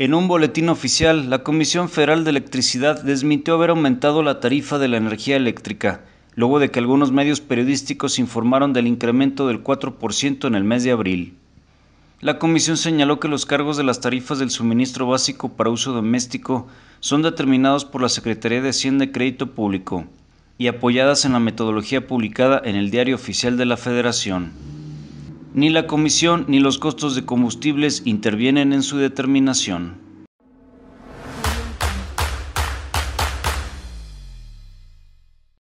En un boletín oficial, la Comisión Federal de Electricidad desmitió haber aumentado la tarifa de la energía eléctrica, luego de que algunos medios periodísticos informaron del incremento del 4% en el mes de abril. La Comisión señaló que los cargos de las tarifas del suministro básico para uso doméstico son determinados por la Secretaría de Hacienda y Crédito Público y apoyadas en la metodología publicada en el Diario Oficial de la Federación. Ni la comisión ni los costos de combustibles intervienen en su determinación.